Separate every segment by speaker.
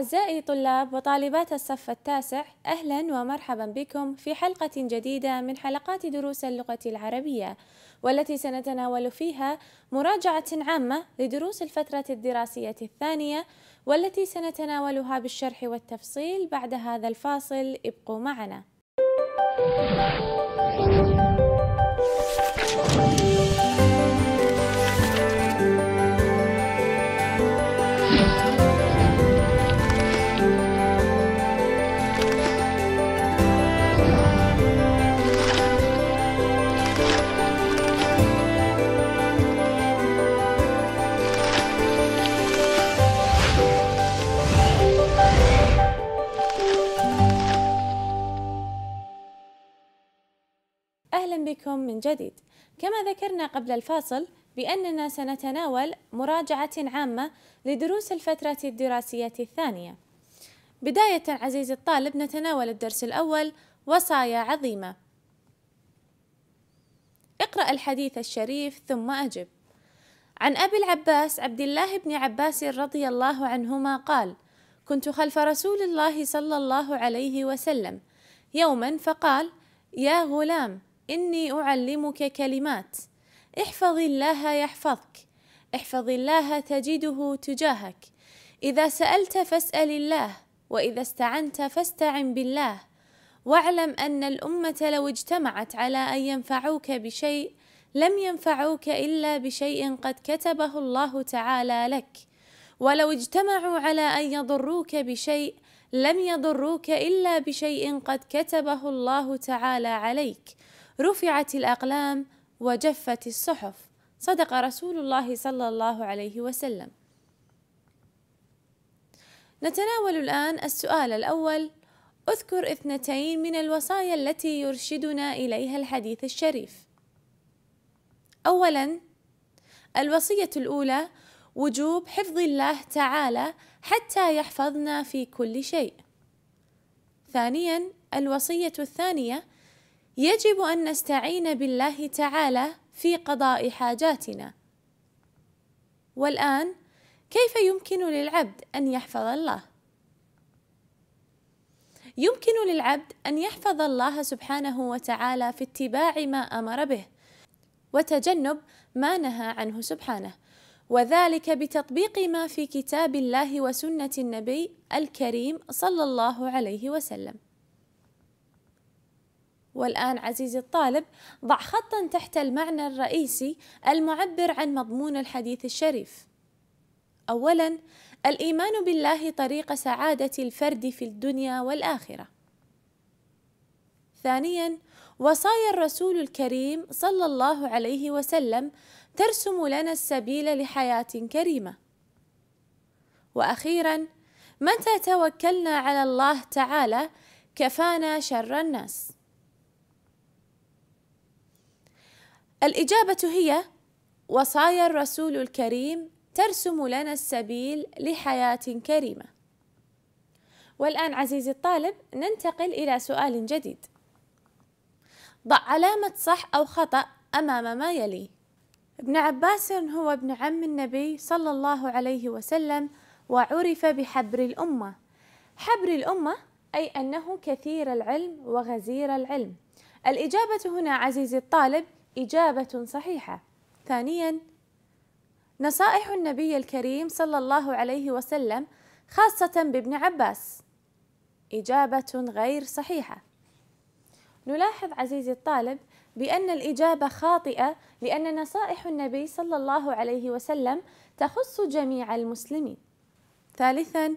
Speaker 1: أعزائي طلاب وطالبات الصف التاسع أهلا ومرحبا بكم في حلقة جديدة من حلقات دروس اللغة العربية والتي سنتناول فيها مراجعة عامة لدروس الفترة الدراسية الثانية والتي سنتناولها بالشرح والتفصيل بعد هذا الفاصل ابقوا معنا. وأهلا بكم من جديد كما ذكرنا قبل الفاصل بأننا سنتناول مراجعة عامة لدروس الفترة الدراسية الثانية بداية عزيزي الطالب نتناول الدرس الأول وصايا عظيمة اقرأ الحديث الشريف ثم أجب عن أبي العباس عبد الله بن عباس رضي الله عنهما قال كنت خلف رسول الله صلى الله عليه وسلم يوما فقال يا غلام إني أعلمك كلمات احفظ الله يحفظك احفظ الله تجده تجاهك إذا سألت فاسأل الله وإذا استعنت فاستعن بالله واعلم أن الأمة لو اجتمعت على أن ينفعوك بشيء لم ينفعوك إلا بشيء قد كتبه الله تعالى لك ولو اجتمعوا على أن يضروك بشيء لم يضروك إلا بشيء قد كتبه الله تعالى عليك رفعت الأقلام وجفت الصحف صدق رسول الله صلى الله عليه وسلم نتناول الآن السؤال الأول اذكر اثنتين من الوصايا التي يرشدنا إليها الحديث الشريف أولا الوصية الأولى وجوب حفظ الله تعالى حتى يحفظنا في كل شيء ثانيا الوصية الثانية يجب أن نستعين بالله تعالى في قضاء حاجاتنا. والآن كيف يمكن للعبد أن يحفظ الله؟ يمكن للعبد أن يحفظ الله سبحانه وتعالى في اتباع ما أمر به، وتجنب ما نهى عنه سبحانه، وذلك بتطبيق ما في كتاب الله وسنة النبي الكريم صلى الله عليه وسلم. والآن عزيزي الطالب ضع خطا تحت المعنى الرئيسي المعبر عن مضمون الحديث الشريف أولا الإيمان بالله طريق سعادة الفرد في الدنيا والآخرة ثانيا وصايا الرسول الكريم صلى الله عليه وسلم ترسم لنا السبيل لحياة كريمة وأخيرا متى توكلنا على الله تعالى كفانا شر الناس الإجابة هي وصايا الرسول الكريم ترسم لنا السبيل لحياة كريمة. والآن عزيزي الطالب ننتقل إلى سؤال جديد. ضع علامة صح أو خطأ أمام ما يلي. ابن عباس هو ابن عم النبي صلى الله عليه وسلم وعرف بحبر الأمة. حبر الأمة أي أنه كثير العلم وغزير العلم. الإجابة هنا عزيزي الطالب إجابة صحيحة. ثانياً نصائح النبي الكريم صلى الله عليه وسلم خاصة بابن عباس. إجابة غير صحيحة. نلاحظ عزيزي الطالب بأن الإجابة خاطئة لأن نصائح النبي صلى الله عليه وسلم تخص جميع المسلمين. ثالثاً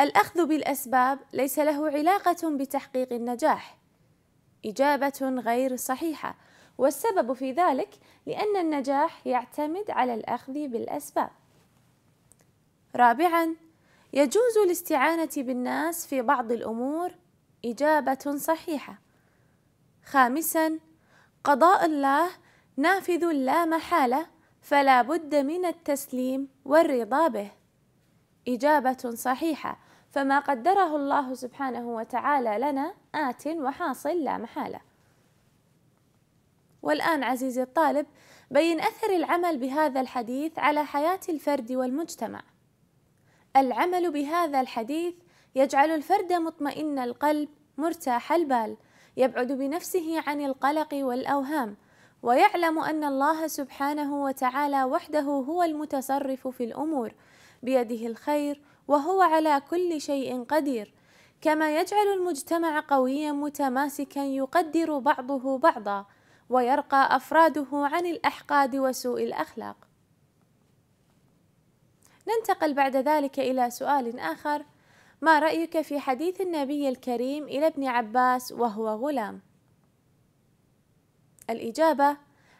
Speaker 1: الأخذ بالأسباب ليس له علاقة بتحقيق النجاح. إجابة غير صحيحة والسبب في ذلك لأن النجاح يعتمد على الأخذ بالأسباب. رابعاً يجوز الاستعانة بالناس في بعض الأمور إجابة صحيحة. خامساً قضاء الله نافذ لا محالة فلا بد من التسليم والرضا به. إجابة صحيحة فما قدره الله سبحانه وتعالى لنا آت وحاصل لا محالة. والآن عزيزي الطالب بين أثر العمل بهذا الحديث على حياة الفرد والمجتمع العمل بهذا الحديث يجعل الفرد مطمئن القلب مرتاح البال يبعد بنفسه عن القلق والأوهام ويعلم أن الله سبحانه وتعالى وحده هو المتصرف في الأمور بيده الخير وهو على كل شيء قدير كما يجعل المجتمع قويا متماسكا يقدر بعضه بعضا ويرقى أفراده عن الأحقاد وسوء الأخلاق ننتقل بعد ذلك إلى سؤال آخر ما رأيك في حديث النبي الكريم إلى ابن عباس وهو غلام؟ الإجابة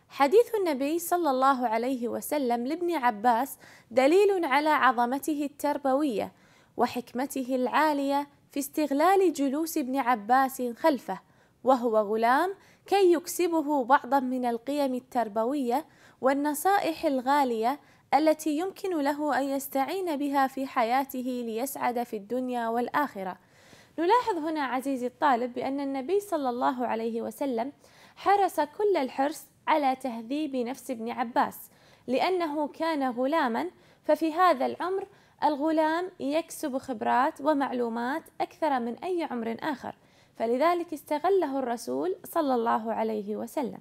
Speaker 1: حديث النبي صلى الله عليه وسلم لابن عباس دليل على عظمته التربوية وحكمته العالية في استغلال جلوس ابن عباس خلفه وهو غلام كي يكسبه بعضا من القيم التربويه والنصائح الغاليه التي يمكن له ان يستعين بها في حياته ليسعد في الدنيا والاخره نلاحظ هنا عزيزي الطالب بان النبي صلى الله عليه وسلم حرص كل الحرص على تهذيب نفس ابن عباس لانه كان غلاما ففي هذا العمر الغلام يكسب خبرات ومعلومات اكثر من اي عمر اخر فلذلك استغله الرسول صلى الله عليه وسلم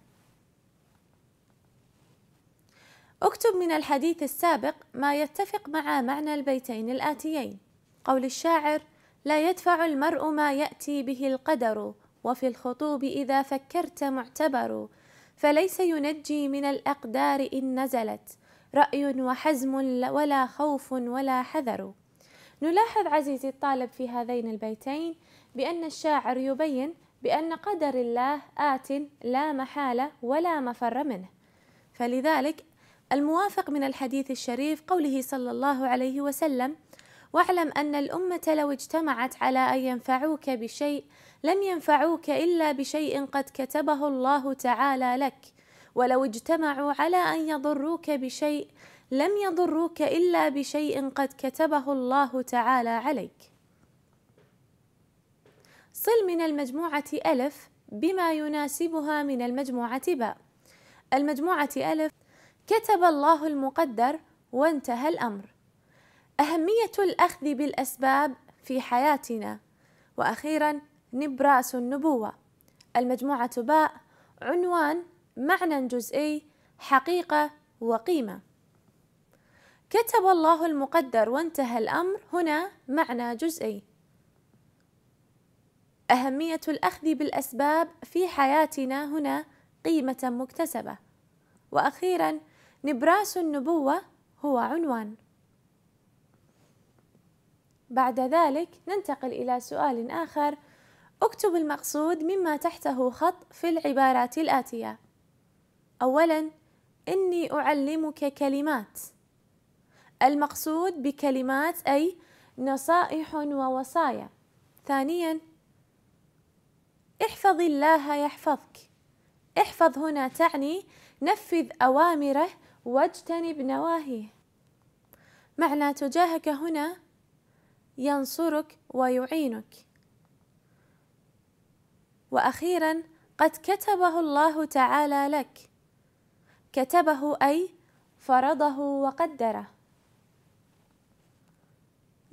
Speaker 1: اكتب من الحديث السابق ما يتفق مع معنى البيتين الآتيين قول الشاعر لا يدفع المرء ما يأتي به القدر وفي الخطوب إذا فكرت معتبر فليس ينجي من الأقدار إن نزلت رأي وحزم ولا خوف ولا حذر نلاحظ عزيزي الطالب في هذين البيتين بأن الشاعر يبين بأن قدر الله آت لا محالة ولا مفر منه فلذلك الموافق من الحديث الشريف قوله صلى الله عليه وسلم واعلم أن الأمة لو اجتمعت على أن ينفعوك بشيء لم ينفعوك إلا بشيء قد كتبه الله تعالى لك ولو اجتمعوا على أن يضروك بشيء لم يضروك إلا بشيء قد كتبه الله تعالى عليك صل من المجموعة ألف بما يناسبها من المجموعة باء المجموعة ألف كتب الله المقدر وانتهى الأمر أهمية الأخذ بالأسباب في حياتنا وأخيرا نبراس النبوة المجموعة باء عنوان معنى جزئي حقيقة وقيمة كتب الله المقدر وانتهى الأمر هنا معنى جزئي أهمية الأخذ بالأسباب في حياتنا هنا قيمة مكتسبة وأخيرا نبراس النبوة هو عنوان بعد ذلك ننتقل إلى سؤال آخر اكتب المقصود مما تحته خط في العبارات الآتية أولا إني أعلمك كلمات المقصود بكلمات أي نصائح ووصايا ثانيا احفظ الله يحفظك احفظ هنا تعني نفذ أوامره واجتنب نواهيه معنى تجاهك هنا ينصرك ويعينك وأخيرا قد كتبه الله تعالى لك كتبه أي فرضه وقدره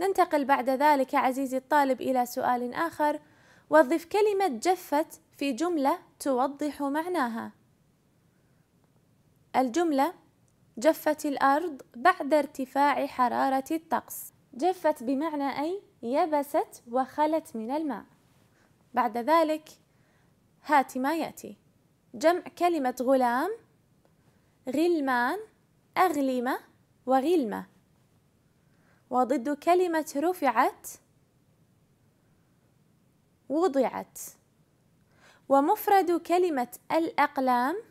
Speaker 1: ننتقل بعد ذلك عزيزي الطالب إلى سؤال آخر وظف كلمة جفت في جملة توضح معناها الجملة جفت الأرض بعد ارتفاع حرارة الطقس جفت بمعنى أي يبست وخلت من الماء بعد ذلك هات ما يأتي جمع كلمة غلام غلمان أغلمة وغلمة وضد كلمة رفعت وضعت ومفرد كلمة الأقلام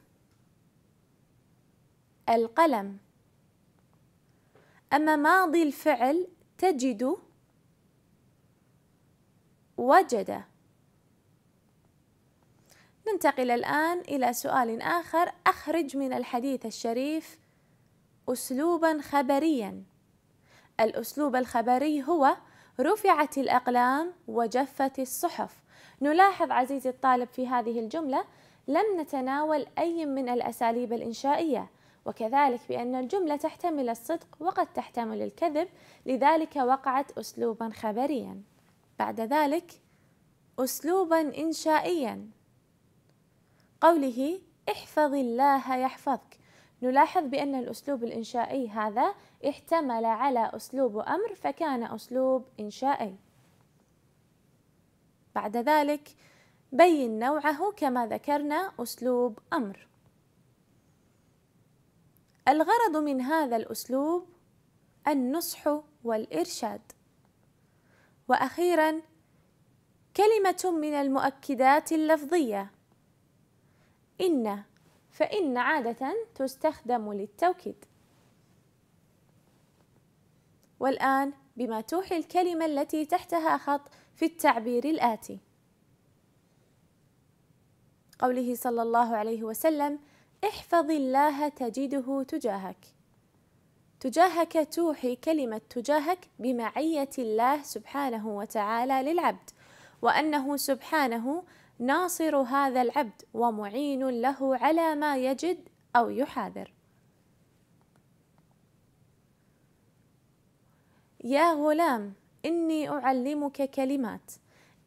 Speaker 1: القلم أما ماضي الفعل تجد وجد ننتقل الآن إلى سؤال آخر أخرج من الحديث الشريف أسلوبا خبريا الأسلوب الخبري هو رفعت الأقلام وجفت الصحف نلاحظ عزيزي الطالب في هذه الجملة لم نتناول أي من الأساليب الإنشائية وكذلك بأن الجملة تحتمل الصدق وقد تحتمل الكذب لذلك وقعت أسلوبا خبريا بعد ذلك أسلوبا إنشائيا قوله احفظ الله يحفظك نلاحظ بأن الأسلوب الإنشائي هذا احتمل على أسلوب أمر فكان أسلوب إنشائي بعد ذلك بين نوعه كما ذكرنا أسلوب أمر الغرض من هذا الأسلوب النصح والإرشاد وأخيرا كلمة من المؤكدات اللفظية إن فإن عادة تستخدم للتوكيد والآن بما توحي الكلمة التي تحتها خط في التعبير الآتي قوله صلى الله عليه وسلم احفظ الله تجده تجاهك تجاهك توحي كلمة تجاهك بمعية الله سبحانه وتعالى للعبد وأنه سبحانه ناصر هذا العبد ومعين له على ما يجد أو يحاذر يا غلام إني أعلمك كلمات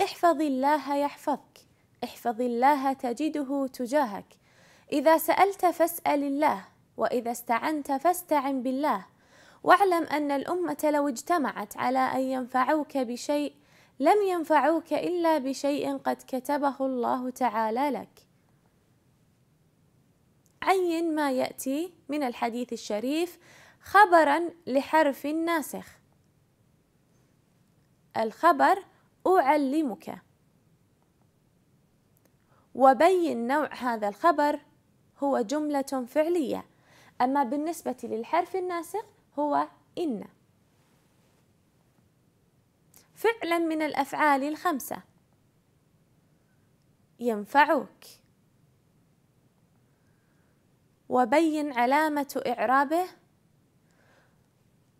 Speaker 1: احفظ الله يحفظك احفظ الله تجده تجاهك إذا سألت فاسأل الله وإذا استعنت فاستعن بالله واعلم أن الأمة لو اجتمعت على أن ينفعوك بشيء لم ينفعوك إلا بشيء قد كتبه الله تعالى لك عين ما يأتي من الحديث الشريف خبرا لحرف ناسخ الخبر أعلمك وبين نوع هذا الخبر هو جملة فعلية أما بالنسبة للحرف الناسخ هو إن فعلا من الأفعال الخمسة ينفعك وبين علامة إعرابه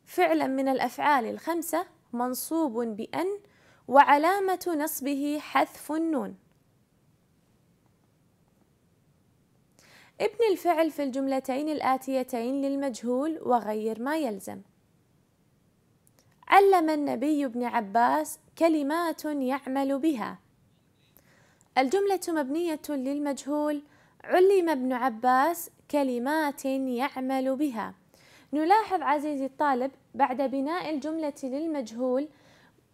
Speaker 1: فعلا من الأفعال الخمسة منصوب بأن وعلامة نصبه حذف النون ابن الفعل في الجملتين الآتيتين للمجهول وغير ما يلزم علم النبي ابن عباس كلمات يعمل بها الجملة مبنية للمجهول علم ابن عباس كلمات يعمل بها نلاحظ عزيزي الطالب بعد بناء الجملة للمجهول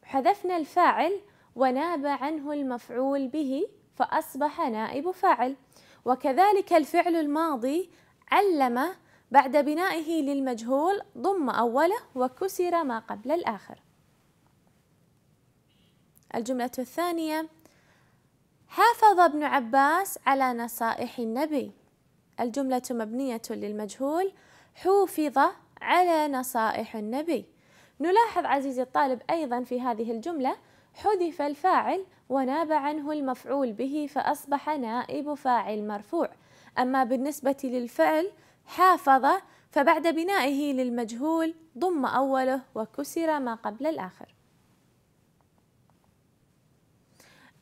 Speaker 1: حذفنا الفاعل وناب عنه المفعول به فأصبح نائب فاعل وكذلك الفعل الماضي علم بعد بنائه للمجهول ضم أوله وكسر ما قبل الآخر الجملة الثانية حافظ ابن عباس على نصائح النبي الجملة مبنية للمجهول حوفظ على نصائح النبي نلاحظ عزيزي الطالب أيضا في هذه الجملة حذف الفاعل وناب عنه المفعول به فأصبح نائب فاعل مرفوع أما بالنسبة للفعل حافظ فبعد بنائه للمجهول ضم أوله وكسر ما قبل الآخر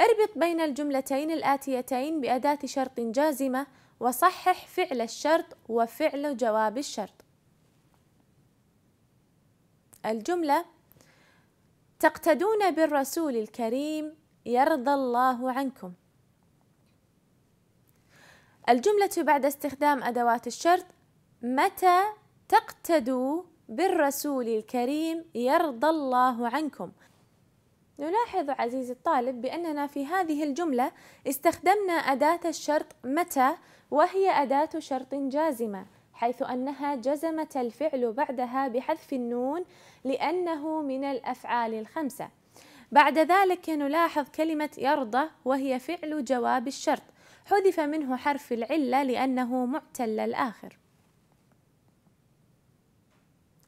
Speaker 1: اربط بين الجملتين الآتيتين بأداة شرط جازمة وصحح فعل الشرط وفعل جواب الشرط الجملة تقتدون بالرسول الكريم يرضى الله عنكم الجملة بعد استخدام أدوات الشرط متى تقتدوا بالرسول الكريم يرضى الله عنكم نلاحظ عزيزي الطالب بأننا في هذه الجملة استخدمنا أداة الشرط متى وهي أداة شرط جازمة حيث أنها جزمت الفعل بعدها بحذف النون لأنه من الأفعال الخمسة بعد ذلك نلاحظ كلمة يرضى وهي فعل جواب الشرط حذف منه حرف العلة لأنه معتل الآخر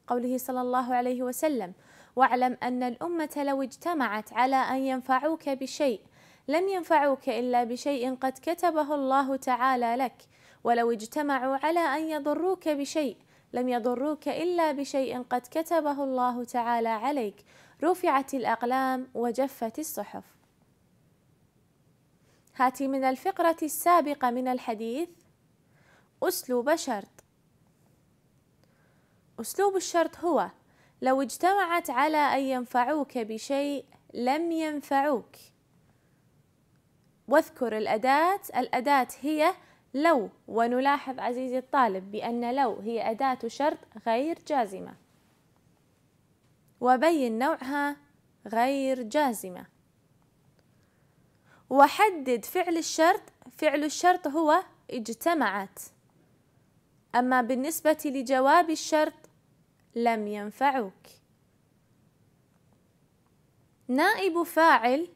Speaker 1: قوله صلى الله عليه وسلم واعلم أن الأمة لو اجتمعت على أن ينفعوك بشيء لم ينفعوك إلا بشيء قد كتبه الله تعالى لك ولو اجتمعوا على أن يضروك بشيء لم يضروك إلا بشيء قد كتبه الله تعالى عليك رفعت الأقلام وجفت الصحف هاتي من الفقرة السابقة من الحديث أسلوب شرط أسلوب الشرط هو لو اجتمعت على أن ينفعوك بشيء لم ينفعوك واذكر الأداة الأداة هي لو ونلاحظ عزيزي الطالب بأن لو هي أداة شرط غير جازمة وبين نوعها غير جازمه وحدد فعل الشرط فعل الشرط هو اجتمعت أما بالنسبة لجواب الشرط لم ينفعك نائب فاعل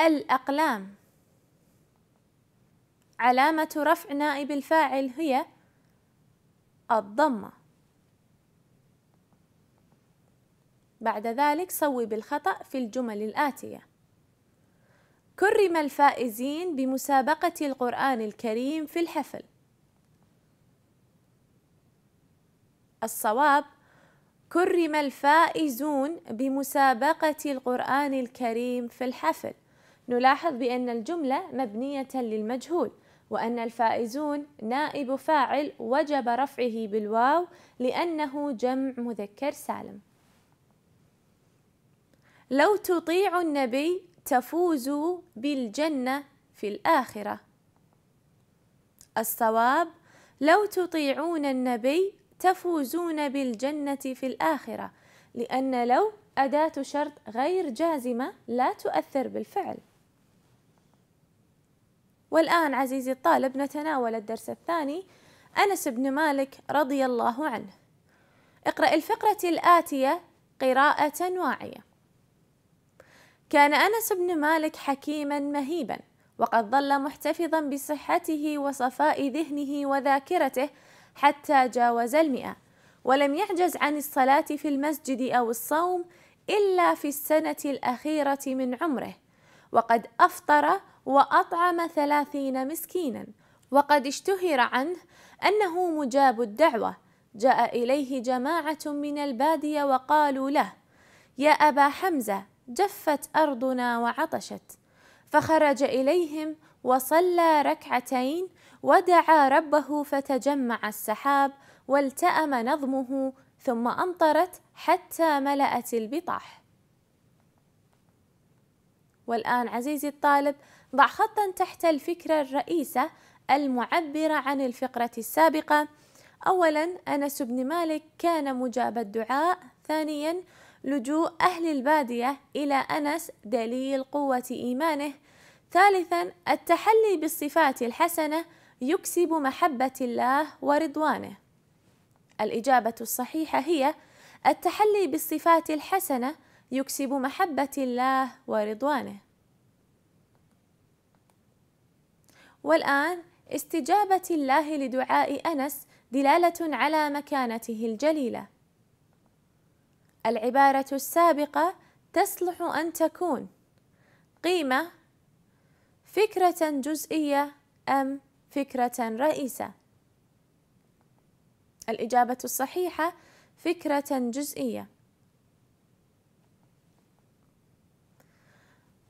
Speaker 1: الأقلام علامة رفع نائب الفاعل هي الضمة بعد ذلك صوب الخطأ في الجمل الآتية كرم الفائزين بمسابقة القرآن الكريم في الحفل الصواب كرم الفائزون بمسابقة القرآن الكريم في الحفل نلاحظ بأن الجملة مبنية للمجهول وأن الفائزون نائب فاعل وجب رفعه بالواو لأنه جمع مذكر سالم لو تطيع النبي تفوزوا بالجنة في الآخرة الصواب لو تطيعون النبي تفوزون بالجنة في الآخرة لأن لو أداة شرط غير جازمة لا تؤثر بالفعل والآن عزيزي الطالب نتناول الدرس الثاني أنس بن مالك رضي الله عنه اقرأ الفقرة الآتية قراءة واعية كان أنس بن مالك حكيما مهيبا وقد ظل محتفظا بصحته وصفاء ذهنه وذاكرته حتى جاوز المئة ولم يعجز عن الصلاة في المسجد أو الصوم إلا في السنة الأخيرة من عمره وقد أفطر وأطعم ثلاثين مسكينا وقد اشتهر عنه أنه مجاب الدعوة جاء إليه جماعة من البادية وقالوا له يا أبا حمزة جفت ارضنا وعطشت فخرج اليهم وصلى ركعتين ودعا ربه فتجمع السحاب والتأم نظمه ثم أمطرت حتى ملأت البطاح. والآن عزيزي الطالب ضع خطا تحت الفكرة الرئيسة المعبرة عن الفقرة السابقة. أولا أنس بن مالك كان مجاب الدعاء، ثانيا لجوء أهل البادية إلى أنس دليل قوة إيمانه ثالثا التحلي بالصفات الحسنة يكسب محبة الله ورضوانه الإجابة الصحيحة هي التحلي بالصفات الحسنة يكسب محبة الله ورضوانه والآن استجابة الله لدعاء أنس دلالة على مكانته الجليلة العبارة السابقة تصلح أن تكون قيمة فكرة جزئية أم فكرة رئيسة؟ الإجابة الصحيحة فكرة جزئية.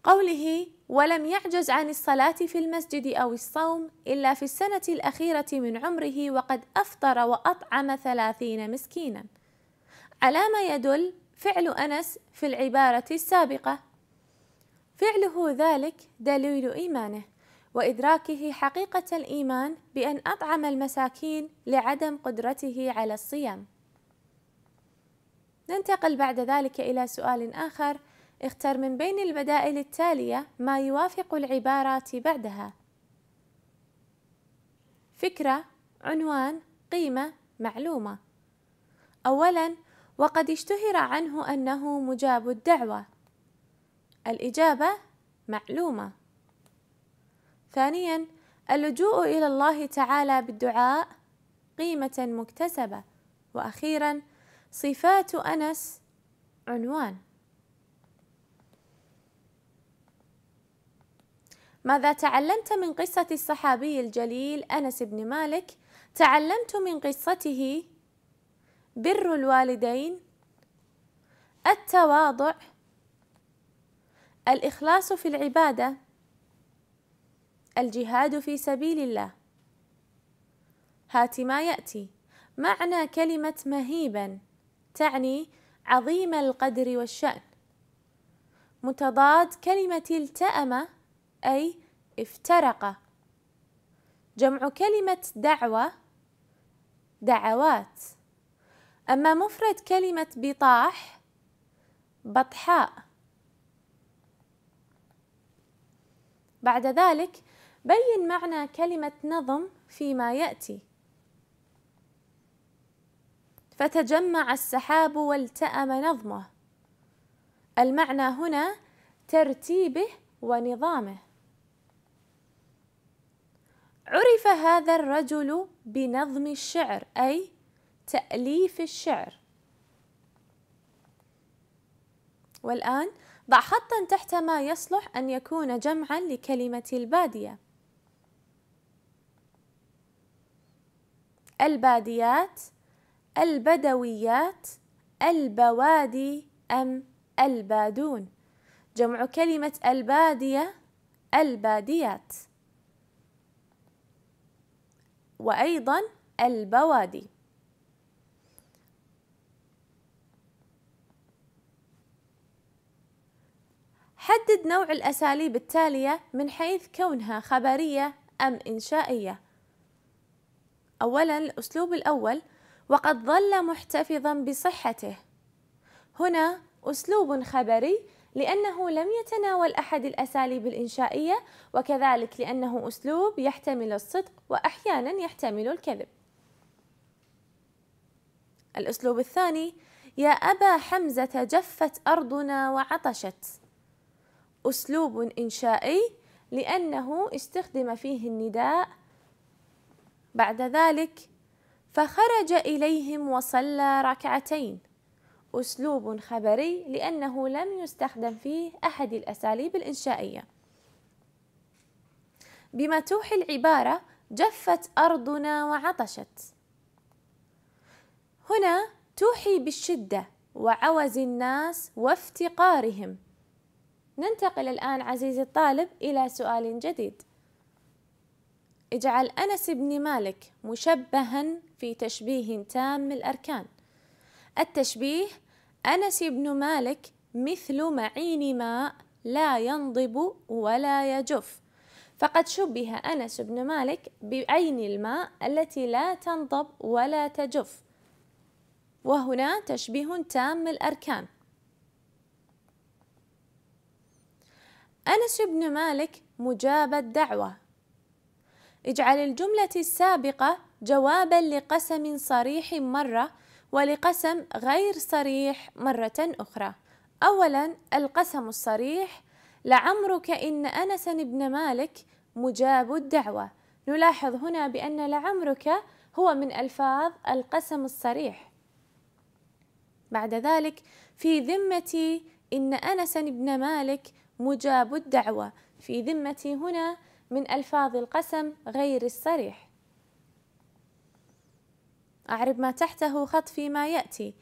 Speaker 1: قوله ولم يعجز عن الصلاة في المسجد أو الصوم إلا في السنة الأخيرة من عمره وقد أفطر وأطعم ثلاثين مسكينا على ما يدل فعل أنس في العبارة السابقة فعله ذلك دليل إيمانه وإدراكه حقيقة الإيمان بأن أطعم المساكين لعدم قدرته على الصيام ننتقل بعد ذلك إلى سؤال آخر اختر من بين البدائل التالية ما يوافق العبارات بعدها فكرة عنوان قيمة معلومة أولا وقد اشتهر عنه أنه مجاب الدعوة الإجابة معلومة ثانيا اللجوء إلى الله تعالى بالدعاء قيمة مكتسبة وأخيرا صفات أنس عنوان ماذا تعلمت من قصة الصحابي الجليل أنس بن مالك؟ تعلمت من قصته بر الوالدين التواضع الإخلاص في العبادة الجهاد في سبيل الله هات ما يأتي معنى كلمة مهيبا تعني عظيم القدر والشأن متضاد كلمة التأم أي افترق جمع كلمة دعوة دعوات أما مفرد كلمة بطاح بطحاء بعد ذلك بين معنى كلمة نظم فيما يأتي فتجمع السحاب والتأم نظمه المعنى هنا ترتيبه ونظامه عرف هذا الرجل بنظم الشعر أي تأليف الشعر والآن ضع خطا تحت ما يصلح أن يكون جمعا لكلمة البادية الباديات البدويات البوادي أم البادون جمع كلمة البادية الباديات وأيضا البوادي حدد نوع الأساليب التالية من حيث كونها خبرية أم إنشائية أولا الأسلوب الأول وقد ظل محتفظا بصحته هنا أسلوب خبري لأنه لم يتناول أحد الأساليب الإنشائية وكذلك لأنه أسلوب يحتمل الصدق وأحيانا يحتمل الكذب الأسلوب الثاني يا أبا حمزة جفت أرضنا وعطشت أسلوب إنشائي لأنه استخدم فيه النداء بعد ذلك فخرج إليهم وصلى ركعتين أسلوب خبري لأنه لم يستخدم فيه أحد الأساليب الإنشائية بما توحي العبارة جفت أرضنا وعطشت هنا توحي بالشدة وعوز الناس وافتقارهم ننتقل الآن عزيزي الطالب إلى سؤال جديد اجعل أنس بن مالك مشبها في تشبيه تام الأركان التشبيه أنس بن مالك مثل معين ماء لا ينضب ولا يجف فقد شبه أنس بن مالك بعين الماء التي لا تنضب ولا تجف وهنا تشبيه تام الأركان أنس بن مالك مجاب الدعوة اجعل الجملة السابقة جوابا لقسم صريح مرة ولقسم غير صريح مرة أخرى أولا القسم الصريح لعمرك إن أنس بن مالك مجاب الدعوة نلاحظ هنا بأن لعمرك هو من ألفاظ القسم الصريح بعد ذلك في ذمتي إن أنس بن مالك مجاب الدعوة في ذمتي هنا من ألفاظ القسم غير الصريح أعرب ما تحته خط فيما يأتي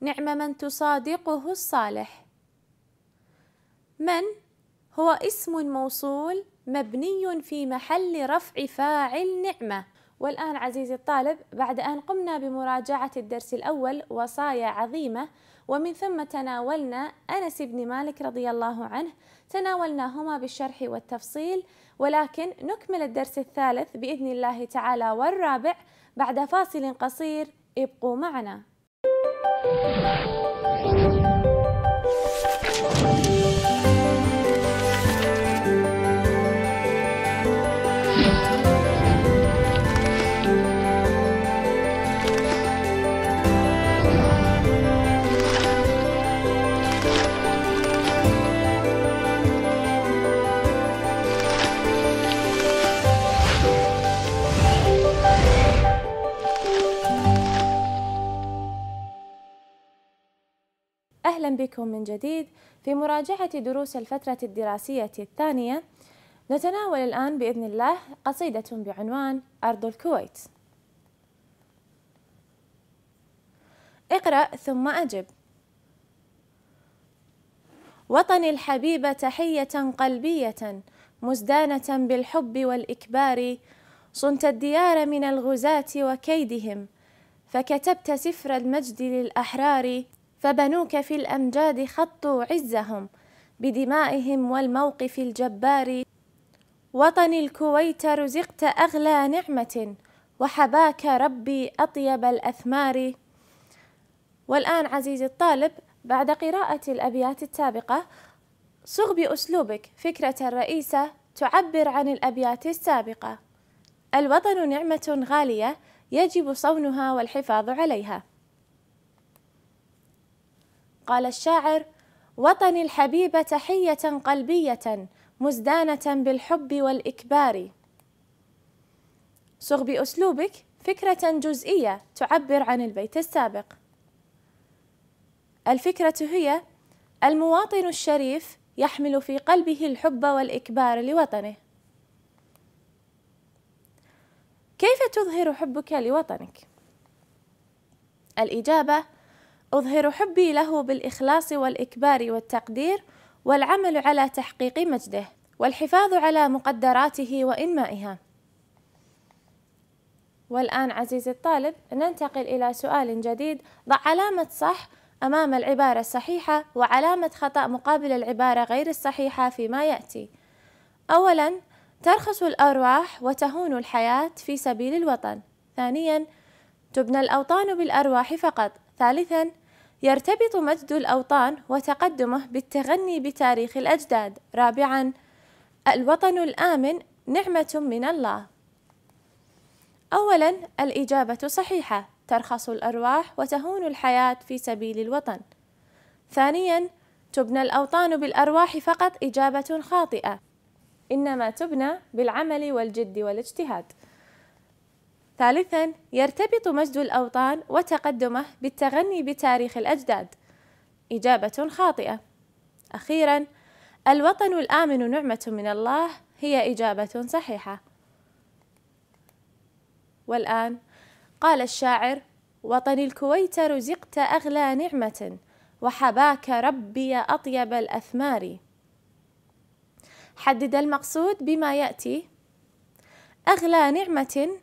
Speaker 1: نعم من تصادقه الصالح من هو اسم موصول مبني في محل رفع فاعل نعمة والآن عزيزي الطالب بعد أن قمنا بمراجعة الدرس الأول وصايا عظيمة ومن ثم تناولنا أنس بن مالك رضي الله عنه تناولناهما بالشرح والتفصيل ولكن نكمل الدرس الثالث بإذن الله تعالى والرابع بعد فاصل قصير ابقوا معنا. أهلا بكم من جديد في مراجعة دروس الفترة الدراسية الثانية نتناول الآن بإذن الله قصيدة بعنوان أرض الكويت اقرأ ثم أجب وطني الحبيب تحية قلبية مزدانة بالحب والإكبار صنت الديار من الغزاة وكيدهم فكتبت سفر المجد للأحرار فبنوك في الأمجاد خطوا عزهم بدمائهم والموقف الجبار وطني الكويت رزقت أغلى نعمة وحباك ربي أطيب الأثمار والآن عزيزي الطالب بعد قراءة الأبيات السابقة صغ بأسلوبك فكرة رئيسة تعبر عن الأبيات السابقة الوطن نعمة غالية يجب صونها والحفاظ عليها قال الشاعر وطني الحبيب تحية قلبية مزدانة بالحب والإكبار صغ بأسلوبك فكرة جزئية تعبر عن البيت السابق الفكرة هي المواطن الشريف يحمل في قلبه الحب والإكبار لوطنه كيف تظهر حبك لوطنك؟ الإجابة أظهر حبي له بالإخلاص والإكبار والتقدير والعمل على تحقيق مجده والحفاظ على مقدراته وإنمائها والآن عزيزي الطالب ننتقل إلى سؤال جديد ضع علامة صح أمام العبارة الصحيحة وعلامة خطأ مقابل العبارة غير الصحيحة فيما يأتي أولا ترخص الأرواح وتهون الحياة في سبيل الوطن ثانيا تبنى الأوطان بالأرواح فقط ثالثا يرتبط مجد الأوطان وتقدمه بالتغني بتاريخ الأجداد رابعا الوطن الآمن نعمة من الله أولا الإجابة صحيحة ترخص الأرواح وتهون الحياة في سبيل الوطن ثانيا تبنى الأوطان بالأرواح فقط إجابة خاطئة إنما تبنى بالعمل والجد والاجتهاد ثالثا يرتبط مجد الأوطان وتقدمه بالتغني بتاريخ الأجداد إجابة خاطئة أخيرا الوطن الآمن نعمة من الله هي إجابة صحيحة والآن قال الشاعر وطني الكويت رزقت أغلى نعمة وحباك ربي أطيب الأثمار حدد المقصود بما يأتي أغلى نعمة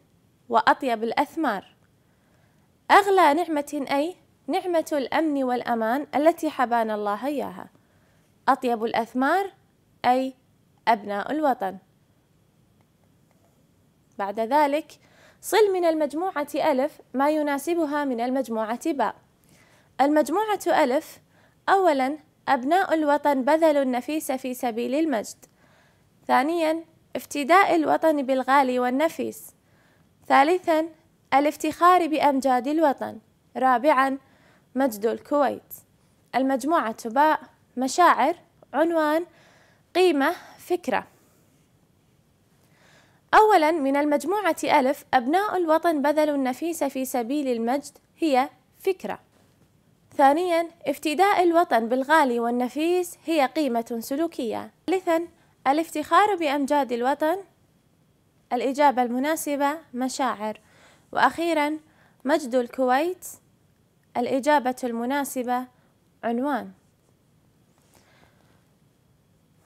Speaker 1: وأطيب الأثمار أغلى نعمة أي نعمة الأمن والأمان التي حبانا الله إياها أطيب الأثمار أي أبناء الوطن بعد ذلك صل من المجموعة ألف ما يناسبها من المجموعة باء المجموعة ألف أولا أبناء الوطن بذلوا النفيس في سبيل المجد ثانيا افتداء الوطن بالغالي والنفيس ثالثا الافتخار بأمجاد الوطن رابعا مجد الكويت المجموعة تباء مشاعر عنوان قيمة فكرة أولا من المجموعة ألف أبناء الوطن بذلوا النفيس في سبيل المجد هي فكرة ثانيا افتداء الوطن بالغالي والنفيس هي قيمة سلوكية ثالثا الافتخار بأمجاد الوطن الإجابة المناسبة مشاعر وأخيرا مجد الكويت الإجابة المناسبة عنوان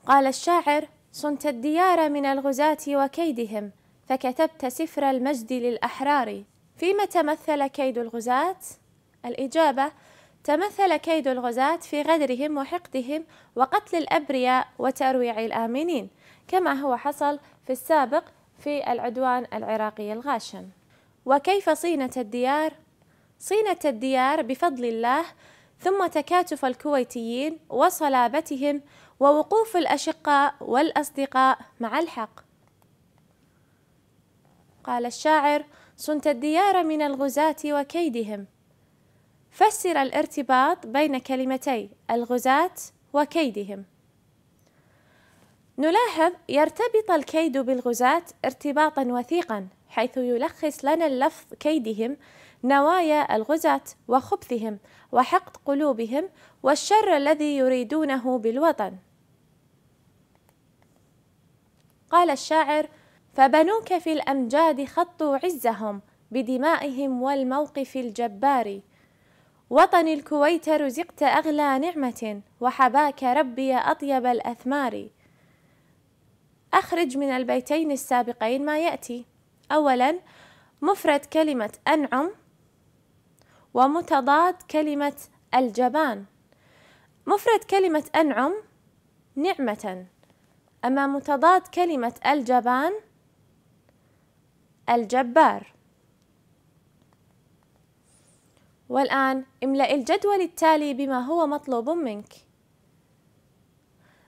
Speaker 1: قال الشاعر صنت الديار من الغزاة وكيدهم فكتبت سفر المجد للأحرار فيما تمثل كيد الغزاة؟ الإجابة تمثل كيد الغزاة في غدرهم وحقدهم وقتل الأبرياء وترويع الآمنين كما هو حصل في السابق في العدوان العراقي الغاشم وكيف صينة الديار؟ صينة الديار بفضل الله ثم تكاتف الكويتيين وصلابتهم ووقوف الأشقاء والأصدقاء مع الحق قال الشاعر صنت الديار من الغزاة وكيدهم فسر الارتباط بين كلمتي الغزاة وكيدهم نلاحظ يرتبط الكيد بالغزاة ارتباطا وثيقا حيث يلخص لنا اللفظ كيدهم نوايا الغزاة وخبثهم وحقد قلوبهم والشر الذي يريدونه بالوطن قال الشاعر فبنوك في الأمجاد خطوا عزهم بدمائهم والموقف الجبار وطن الكويت رزقت أغلى نعمة وحباك ربي أطيب الأثمار أخرج من البيتين السابقين ما يأتي أولا مفرد كلمة أنعم ومتضاد كلمة الجبان مفرد كلمة أنعم نعمة أما متضاد كلمة الجبان الجبار والآن املأ الجدول التالي بما هو مطلوب منك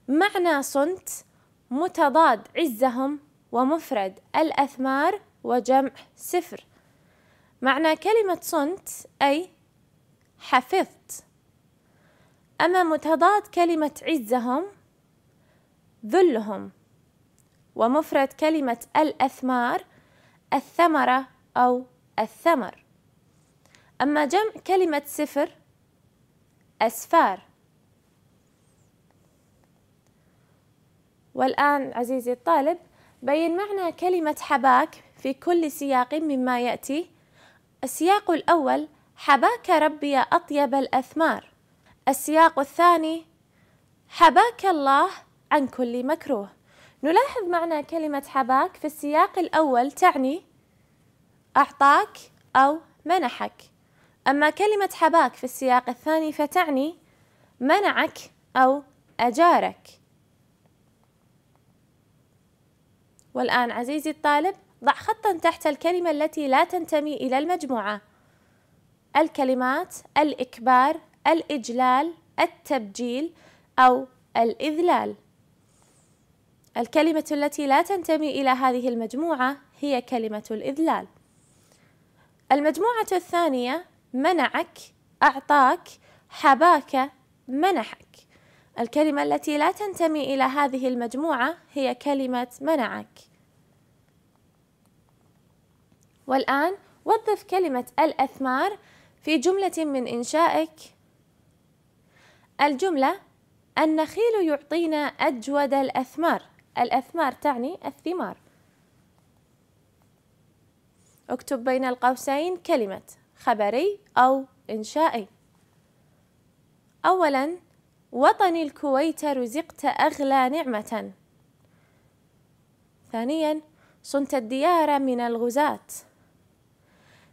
Speaker 1: معنى صنت متضاد عزهم ومفرد الأثمار وجمع سفر معنى كلمة صنت أي حفظت أما متضاد كلمة عزهم ذلهم ومفرد كلمة الأثمار الثمرة أو الثمر أما جمع كلمة سفر أسفار والآن عزيزي الطالب بين معنى كلمة حباك في كل سياق مما يأتي السياق الأول حباك ربي أطيب الأثمار السياق الثاني حباك الله عن كل مكروه نلاحظ معنى كلمة حباك في السياق الأول تعني أعطاك أو منحك أما كلمة حباك في السياق الثاني فتعني منعك أو أجارك والآن عزيزي الطالب ضع خطا تحت الكلمة التي لا تنتمي إلى المجموعة الكلمات الإكبار الإجلال التبجيل أو الإذلال الكلمة التي لا تنتمي إلى هذه المجموعة هي كلمة الإذلال المجموعة الثانية منعك أعطاك حباك منحك الكلمة التي لا تنتمي إلى هذه المجموعة هي كلمة منعك والآن وظف كلمة الأثمار في جملة من إنشائك الجملة النخيل يعطينا أجود الأثمار الأثمار تعني الثمار اكتب بين القوسين كلمة خبري أو إنشائي أولاً وطني الكويت رزقت أغلى نعمة ثانيا صنت الديار من الغزاة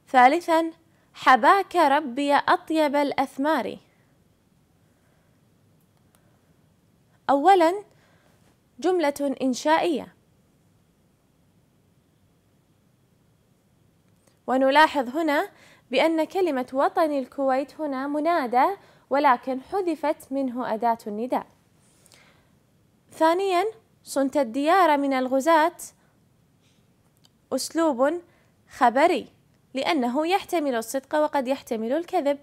Speaker 1: ثالثا حباك ربي أطيب الأثمار أولا جملة إنشائية ونلاحظ هنا بأن كلمة وطن الكويت هنا منادى ولكن حذفت منه أداة النداء ثانيا صنت الديار من الغزاة أسلوب خبري لأنه يحتمل الصدق وقد يحتمل الكذب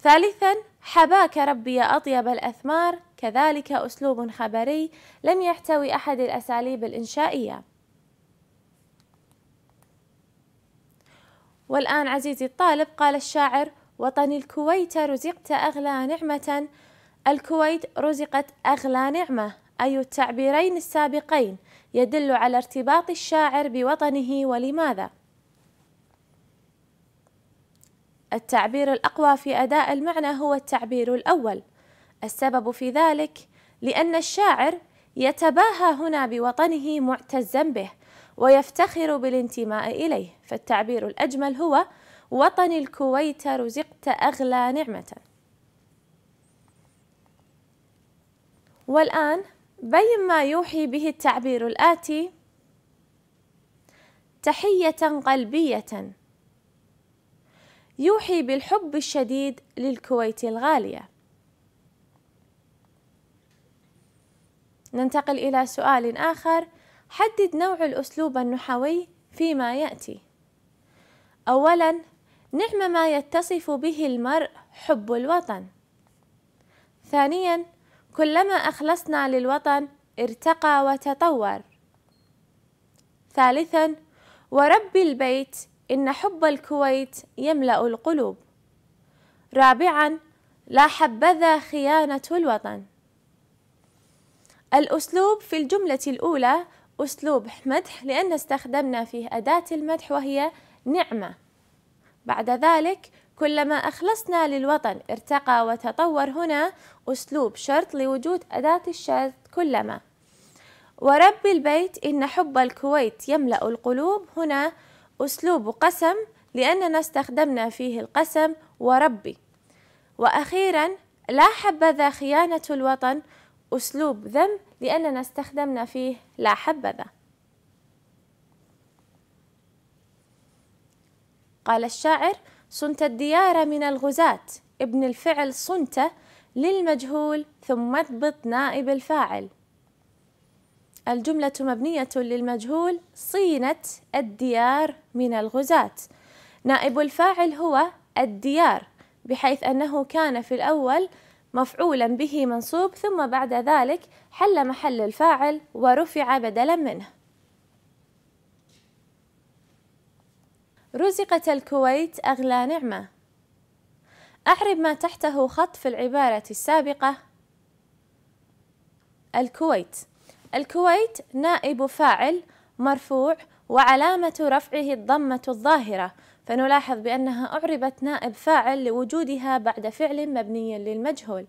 Speaker 1: ثالثا حباك ربي أطيب الأثمار كذلك أسلوب خبري لم يحتوي أحد الأساليب الإنشائية والآن عزيزي الطالب قال الشاعر وطن الكويت رزقت أغلى نعمة الكويت رزقت أغلى نعمة أي التعبيرين السابقين يدل على ارتباط الشاعر بوطنه ولماذا؟ التعبير الأقوى في أداء المعنى هو التعبير الأول السبب في ذلك لأن الشاعر يتباهى هنا بوطنه معتزا به ويفتخر بالانتماء إليه فالتعبير الأجمل هو وطني الكويت رزقت أغلى نعمة والآن بين ما يوحي به التعبير الآتي تحية قلبية يوحي بالحب الشديد للكويت الغالية ننتقل إلى سؤال آخر حدد نوع الأسلوب النحوي فيما يأتي أولا نعم ما يتصف به المرء حب الوطن ثانيا كلما أخلصنا للوطن ارتقى وتطور ثالثا ورب البيت إن حب الكويت يملأ القلوب رابعا لا حبذا خيانة الوطن الأسلوب في الجملة الأولى أسلوب مدح لأن استخدمنا فيه أداة المدح وهي نعمة بعد ذلك كلما أخلصنا للوطن ارتقى وتطور هنا أسلوب شرط لوجود أداة الشرط كلما ورب البيت إن حب الكويت يملأ القلوب هنا أسلوب قسم لأننا استخدمنا فيه القسم وربي وأخيرا لا حبذا خيانة الوطن أسلوب ذم لأننا استخدمنا فيه لا حبذا قال الشاعر صنت الديار من الغزاة ابن الفعل صنت للمجهول ثم اضبط نائب الفاعل الجملة مبنية للمجهول صينت الديار من الغزاة نائب الفاعل هو الديار بحيث أنه كان في الأول مفعولا به منصوب ثم بعد ذلك حل محل الفاعل ورفع بدلا منه رزقت الكويت أغلى نعمة أعرب ما تحته خط في العبارة السابقة الكويت الكويت نائب فاعل مرفوع وعلامة رفعه الضمة الظاهرة فنلاحظ بأنها أعربت نائب فاعل لوجودها بعد فعل مبني للمجهول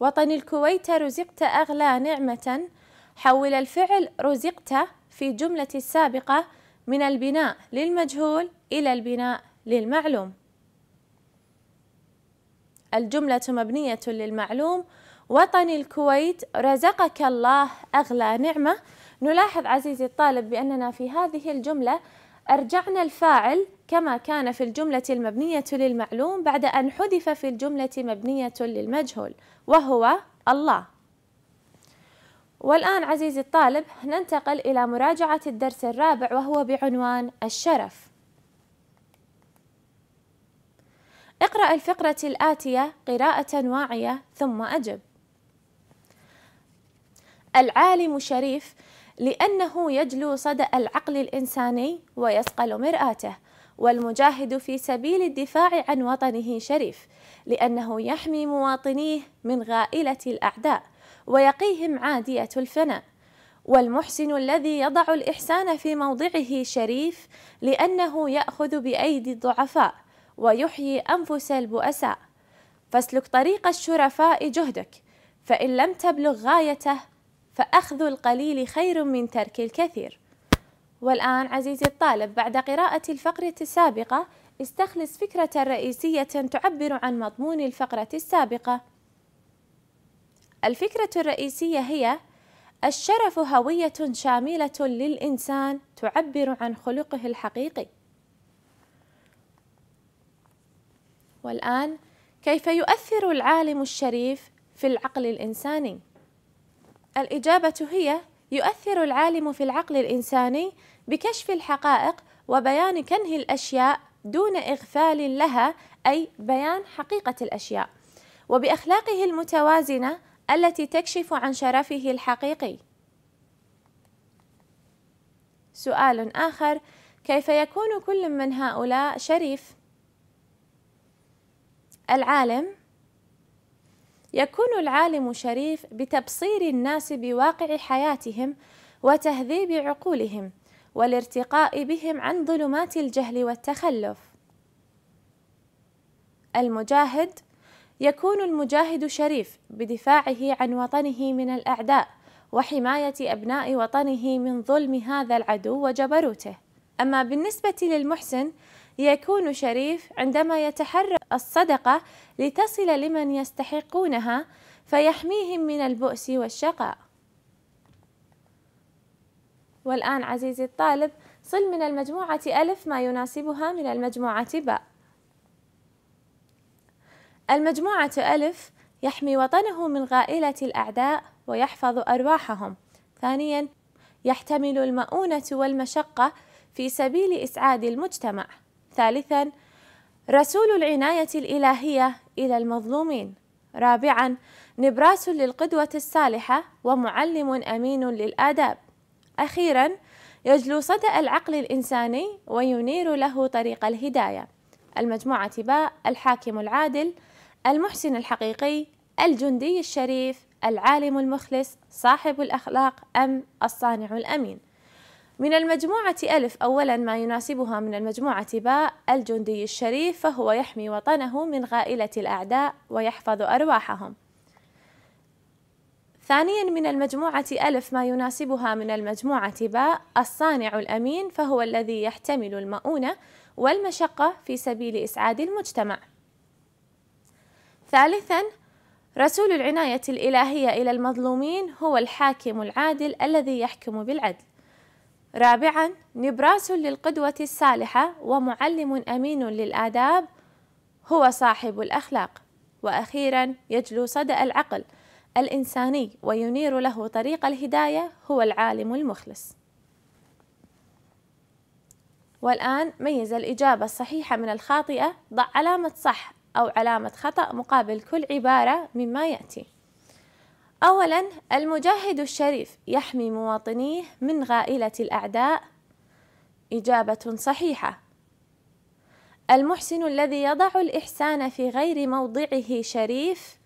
Speaker 1: وطن الكويت رزقت أغلى نعمة حول الفعل رزقت في الجملة السابقة من البناء للمجهول إلى البناء للمعلوم الجملة مبنية للمعلوم وطني الكويت رزقك الله أغلى نعمة نلاحظ عزيزي الطالب بأننا في هذه الجملة أرجعنا الفاعل كما كان في الجملة المبنية للمعلوم بعد أن حذف في الجملة مبنية للمجهول وهو الله والآن عزيزي الطالب ننتقل إلى مراجعة الدرس الرابع وهو بعنوان الشرف اقرأ الفقرة الآتية قراءة واعية ثم أجب العالم شريف لأنه يجلو صدأ العقل الإنساني ويصقل مرآته والمجاهد في سبيل الدفاع عن وطنه شريف لأنه يحمي مواطنيه من غائلة الأعداء ويقيهم عادية الفناء والمحسن الذي يضع الإحسان في موضعه شريف لأنه يأخذ بأيدي الضعفاء ويحيي أنفس البؤساء فاسلك طريق الشرفاء جهدك فإن لم تبلغ غايته فأخذ القليل خير من ترك الكثير والآن عزيزي الطالب بعد قراءة الفقرة السابقة استخلص فكرة رئيسية تعبر عن مضمون الفقرة السابقة الفكرة الرئيسية هي الشرف هوية شاملة للإنسان تعبر عن خلقه الحقيقي. والآن كيف يؤثر العالم الشريف في العقل الإنساني؟ الإجابة هي يؤثر العالم في العقل الإنساني بكشف الحقائق وبيان كنه الأشياء دون إغفال لها أي بيان حقيقة الأشياء وبأخلاقه المتوازنة التي تكشف عن شرفه الحقيقي سؤال آخر كيف يكون كل من هؤلاء شريف العالم يكون العالم شريف بتبصير الناس بواقع حياتهم وتهذيب عقولهم والارتقاء بهم عن ظلمات الجهل والتخلف المجاهد يكون المجاهد شريف بدفاعه عن وطنه من الأعداء وحماية أبناء وطنه من ظلم هذا العدو وجبروته أما بالنسبة للمحسن يكون شريف عندما يتحرى الصدقة لتصل لمن يستحقونها فيحميهم من البؤس والشقاء والآن عزيزي الطالب صل من المجموعة ألف ما يناسبها من المجموعة باء المجموعة ألف يحمي وطنه من غائلة الأعداء ويحفظ أرواحهم ثانيا يحتمل المؤونة والمشقة في سبيل إسعاد المجتمع ثالثا رسول العناية الإلهية إلى المظلومين رابعا نبراس للقدوة الصالحة ومعلم أمين للآداب أخيرا يجلو صدأ العقل الإنساني وينير له طريق الهداية المجموعة باء الحاكم العادل المحسن الحقيقي الجندي الشريف العالم المخلص صاحب الأخلاق أم الصانع الأمين من المجموعة ألف أولا ما يناسبها من المجموعة باء الجندي الشريف فهو يحمي وطنه من غائلة الأعداء ويحفظ أرواحهم ثانيا من المجموعة ألف ما يناسبها من المجموعة باء الصانع الأمين فهو الذي يحتمل المؤونة والمشقة في سبيل إسعاد المجتمع ثالثا رسول العناية الإلهية إلى المظلومين هو الحاكم العادل الذي يحكم بالعدل رابعا نبراس للقدوة الصالحة ومعلم أمين للآداب هو صاحب الأخلاق وأخيرا يجلو صدأ العقل الإنساني وينير له طريق الهداية هو العالم المخلص والآن ميز الإجابة الصحيحة من الخاطئة ضع علامة صح أو علامة خطأ مقابل كل عبارة مما يأتي أولا المجاهد الشريف يحمي مواطنيه من غائلة الأعداء إجابة صحيحة المحسن الذي يضع الإحسان في غير موضعه شريف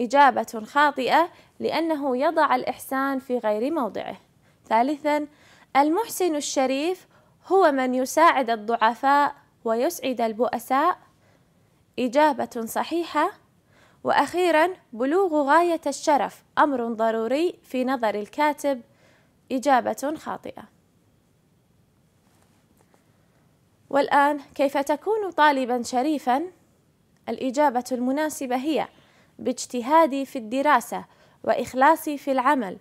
Speaker 1: إجابة خاطئة لأنه يضع الإحسان في غير موضعه ثالثا المحسن الشريف هو من يساعد الضعفاء ويسعد البؤساء إجابة صحيحة وأخيرا بلوغ غاية الشرف أمر ضروري في نظر الكاتب إجابة خاطئة والآن كيف تكون طالبا شريفا؟ الإجابة المناسبة هي باجتهادي في الدراسة وإخلاصي في العمل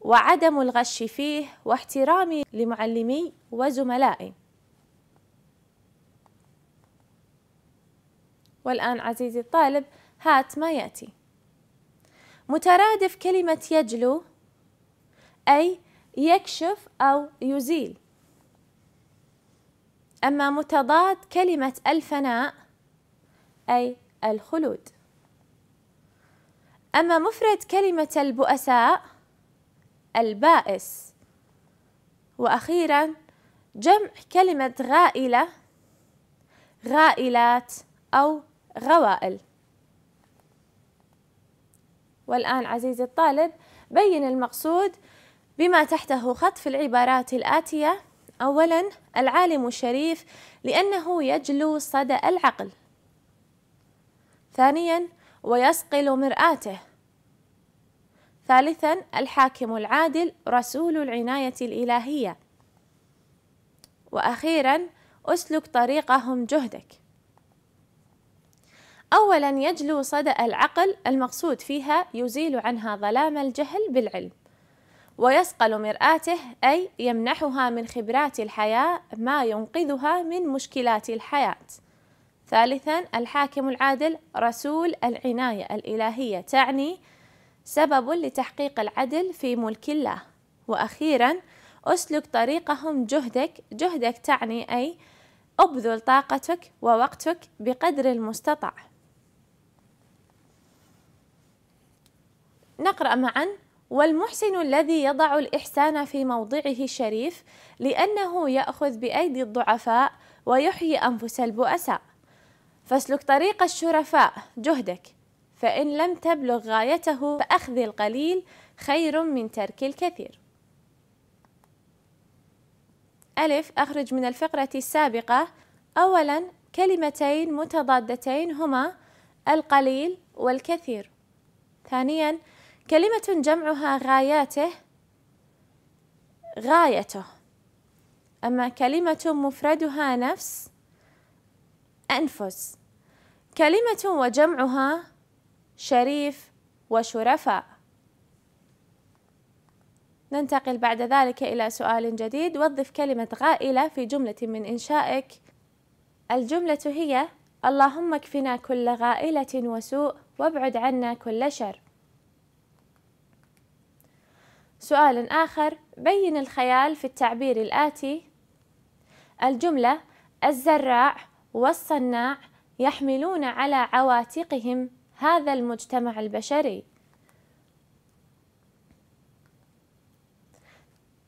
Speaker 1: وعدم الغش فيه واحترامي لمعلمي وزملائي والآن عزيزي الطالب هات ما يأتي مترادف كلمة يجلو أي يكشف أو يزيل أما متضاد كلمة الفناء أي الخلود أما مفرد كلمة البؤساء البائس وأخيرا جمع كلمة غائلة غائلات أو غوائل والآن عزيزي الطالب بين المقصود بما تحته خط في العبارات الآتية أولا العالم الشريف لأنه يجلو صدى العقل ثانيا ويصقل مرآته ثالثا الحاكم العادل رسول العناية الإلهية وأخيرا أسلك طريقهم جهدك أولا يجلو صدأ العقل المقصود فيها يزيل عنها ظلام الجهل بالعلم ويصقل مرآته أي يمنحها من خبرات الحياة ما ينقذها من مشكلات الحياة ثالثا الحاكم العادل رسول العناية الإلهية تعني سبب لتحقيق العدل في ملك الله وأخيرا أسلك طريقهم جهدك جهدك تعني أي أبذل طاقتك ووقتك بقدر المستطاع نقرأ معا والمحسن الذي يضع الإحسان في موضعه الشريف لأنه يأخذ بأيدي الضعفاء ويحيي أنفس البؤساء فاسلك طريق الشرفاء جهدك فإن لم تبلغ غايته فأخذ القليل خير من ترك الكثير ألف أخرج من الفقرة السابقة أولا كلمتين متضادتين هما القليل والكثير ثانيا كلمة جمعها غاياته غايته أما كلمة مفردها نفس أنفس كلمة وجمعها شريف وشرفاء ننتقل بعد ذلك إلى سؤال جديد وظف كلمة غائلة في جملة من إنشائك الجملة هي اللهم اكفنا كل غائلة وسوء وابعد عنا كل شر سؤال آخر بين الخيال في التعبير الآتي الجملة الزراع والصناع يحملون على عواتقهم هذا المجتمع البشري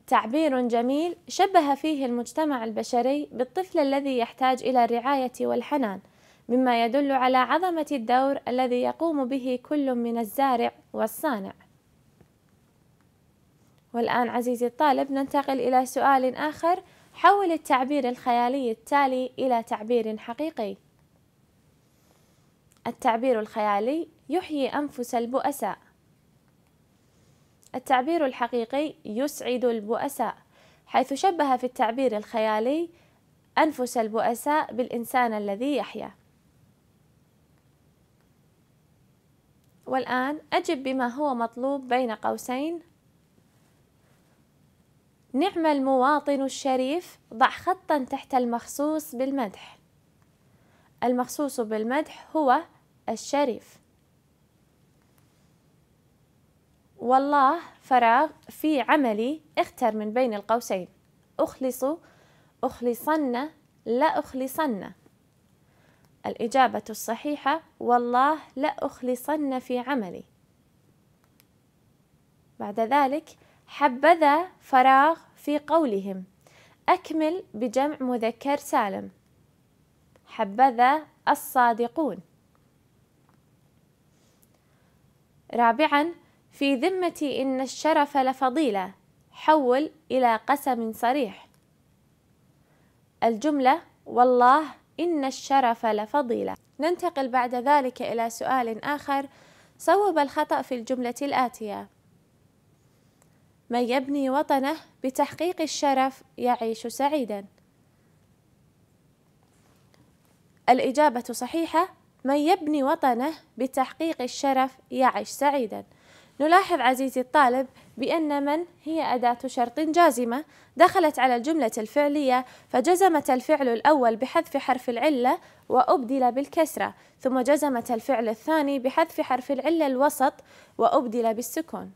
Speaker 1: تعبير جميل شبه فيه المجتمع البشري بالطفل الذي يحتاج إلى الرعاية والحنان مما يدل على عظمة الدور الذي يقوم به كل من الزارع والصانع والآن عزيزي الطالب ننتقل إلى سؤال آخر حول التعبير الخيالي التالي إلى تعبير حقيقي التعبير الخيالي يحيي أنفس البؤساء التعبير الحقيقي يسعد البؤساء حيث شبه في التعبير الخيالي أنفس البؤساء بالإنسان الذي يحيا والآن أجب بما هو مطلوب بين قوسين نعم المواطن الشريف ضع خطا تحت المخصوص بالمدح المخصوص بالمدح هو الشريف والله فراغ في عملي اختر من بين القوسين أخلص أخلصن لا أخلصن الإجابة الصحيحة والله لا أخلصن في عملي بعد ذلك حبذا فراغ في قولهم أكمل بجمع مذكر سالم حبذا الصادقون رابعا في ذمتي إن الشرف لفضيلة حول إلى قسم صريح الجملة والله إن الشرف لفضيلة ننتقل بعد ذلك إلى سؤال آخر صوب الخطأ في الجملة الآتية من يبني وطنه بتحقيق الشرف يعيش سعيدا الإجابة صحيحة من يبني وطنه بتحقيق الشرف يعيش سعيدا نلاحظ عزيزي الطالب بأن من هي أداة شرط جازمة دخلت على الجملة الفعلية فجزمت الفعل الأول بحذف حرف العلة وأبدل بالكسرة ثم جزمت الفعل الثاني بحذف حرف العلة الوسط وأبدل بالسكون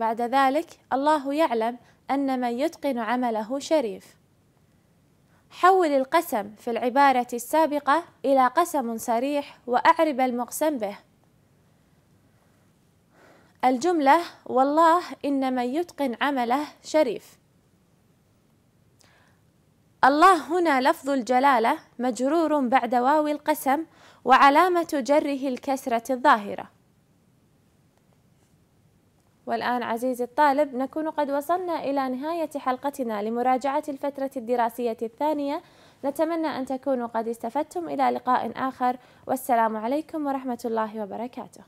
Speaker 1: بعد ذلك الله يعلم أن من يتقن عمله شريف حول القسم في العبارة السابقة إلى قسم صريح وأعرب المقسم به الجملة والله إن من يتقن عمله شريف الله هنا لفظ الجلالة مجرور بعد واو القسم وعلامة جره الكسرة الظاهرة والآن عزيزي الطالب نكون قد وصلنا إلى نهاية حلقتنا لمراجعة الفترة الدراسية الثانية نتمنى أن تكونوا قد استفدتم إلى لقاء آخر والسلام عليكم ورحمة الله وبركاته